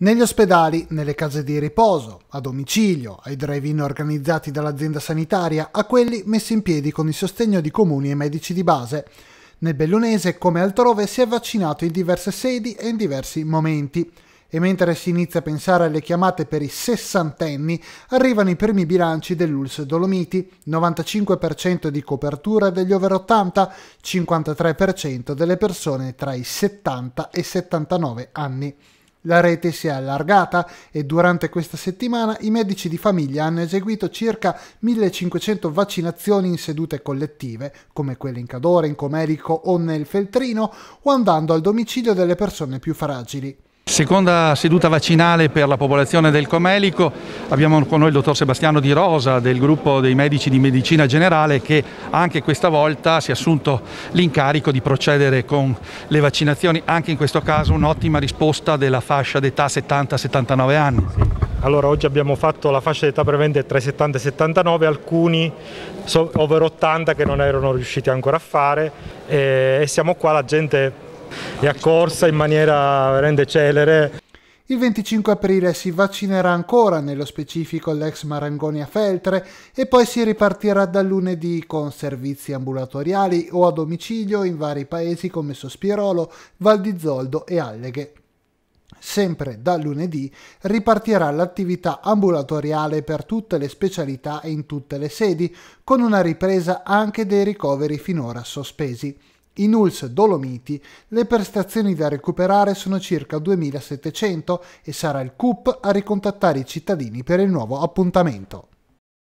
negli ospedali, nelle case di riposo, a domicilio, ai drive-in organizzati dall'azienda sanitaria, a quelli messi in piedi con il sostegno di comuni e medici di base. Nel bellunese, come altrove, si è vaccinato in diverse sedi e in diversi momenti. E mentre si inizia a pensare alle chiamate per i sessantenni, arrivano i primi bilanci dell'Uls Dolomiti, 95% di copertura degli over 80, 53% delle persone tra i 70 e i 79 anni. La rete si è allargata e durante questa settimana i medici di famiglia hanno eseguito circa 1500 vaccinazioni in sedute collettive, come quelle in Cadore, in Comerico o nel Feltrino, o andando al domicilio delle persone più fragili seconda seduta vaccinale per la popolazione del Comelico. Abbiamo con noi il dottor Sebastiano Di Rosa del gruppo dei medici di medicina generale che anche questa volta si è assunto l'incarico di procedere con le vaccinazioni. Anche in questo caso un'ottima risposta della fascia d'età 70-79 anni. Allora, oggi abbiamo fatto la fascia d'età prevente tra i 70 e i 79, alcuni over 80 che non erano riusciti ancora a fare eh, e siamo qua, la gente è accorsa in maniera veramente celere. Il 25 aprile si vaccinerà ancora, nello specifico l'ex Marangoni a Feltre, e poi si ripartirà da lunedì con servizi ambulatoriali o a domicilio in vari paesi come Sospirolo, Val di Zoldo e Alleghe. Sempre da lunedì ripartirà l'attività ambulatoriale per tutte le specialità e in tutte le sedi, con una ripresa anche dei ricoveri finora sospesi. In Uls Dolomiti le prestazioni da recuperare sono circa 2700 e sarà il CUP a ricontattare i cittadini per il nuovo appuntamento.